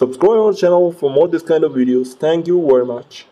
subscribe our channel for more this kind of videos thank you very much